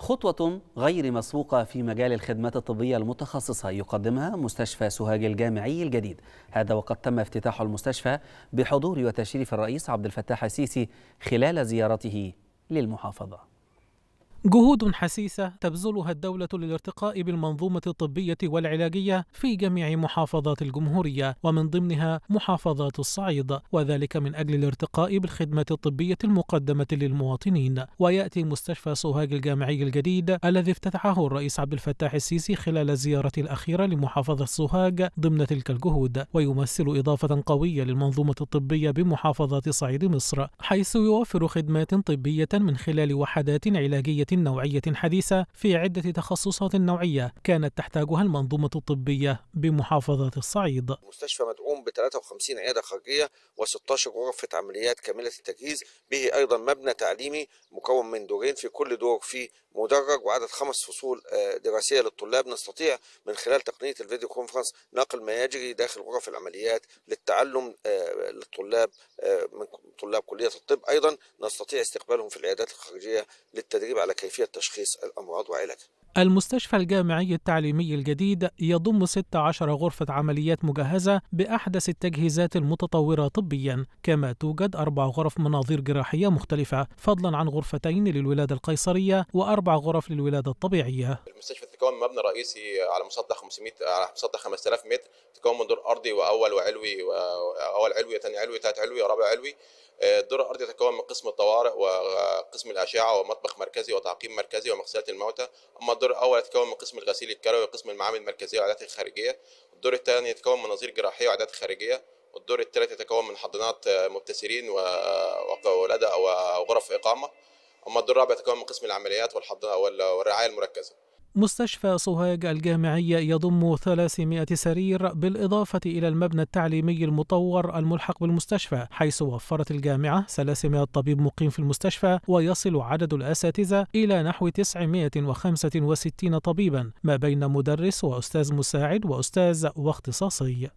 خطوة غير مسبوقة في مجال الخدمات الطبية المتخصصة يقدمها مستشفى سوهاج الجامعي الجديد هذا وقد تم افتتاح المستشفى بحضور وتشريف الرئيس عبد الفتاح السيسي خلال زيارته للمحافظة جهود حسيسة تبذلها الدولة للارتقاء بالمنظومة الطبية والعلاجية في جميع محافظات الجمهورية ومن ضمنها محافظات الصعيد وذلك من أجل الارتقاء بالخدمة الطبية المقدمة للمواطنين ويأتي مستشفى سوهاج الجامعي الجديد الذي افتتحه الرئيس عبد الفتاح السيسي خلال الزيارة الأخيرة لمحافظة سوهاج ضمن تلك الجهود ويمثل إضافة قوية للمنظومة الطبية بمحافظات صعيد مصر حيث يوفر خدمات طبية من خلال وحدات علاجية نوعية حديثة في عدة تخصصات نوعية كانت تحتاجها المنظومة الطبية بمحافظة الصعيد مستشفى مدعوم ب 53 عيادة خارجية و16 غرفة عمليات كاملة التجهيز به أيضا مبنى تعليمي مكون من دورين في كل دور فيه مدرج وعدد خمس فصول آه، دراسيه للطلاب نستطيع من خلال تقنيه الفيديو كونفرنس نقل ما يجري داخل غرف العمليات للتعلم آه، للطلاب آه، من طلاب كليه الطب ايضا نستطيع استقبالهم في العيادات الخارجيه للتدريب على كيفيه تشخيص الامراض وعلاجها المستشفى الجامعي التعليمي الجديد يضم 16 غرفة عمليات مجهزة بأحدث التجهيزات المتطورة طبيا كما توجد أربع غرف مناظير جراحية مختلفة فضلا عن غرفتين للولادة القيصرية وأربع غرف للولادة الطبيعية المستشفى تتكون مبنى رئيسي على مسطح 500 على مسطح 5000 متر تتكون من دور ارضي واول وعلوي واول علوي ثاني علوي ثالث علوي ورابع علوي آه، الدور الارضي يتكون من قسم الطوارئ وقسم الاشعه ومطبخ مركزي وتعقيم مركزي ومغسله الموتى اما الدور الاول يتكون من قسم الغسيل الكروي وقسم المعامل المركزيه والعيادات الخارجيه الدور الثاني يتكون من نظير جراحيه وعادات خارجيه والدور الثالث يتكون من حضانات آه، مبتسرين وولادة وغرف إقامة أما الدور الرابع يتكون من قسم العمليات والرعاية المركزة مستشفى سوهاج الجامعية يضم 300 سرير بالإضافة إلى المبنى التعليمي المطور الملحق بالمستشفى حيث وفرت الجامعة 300 طبيب مقيم في المستشفى ويصل عدد الأساتذة إلى نحو 965 طبيبا ما بين مدرس وأستاذ مساعد وأستاذ واختصاصي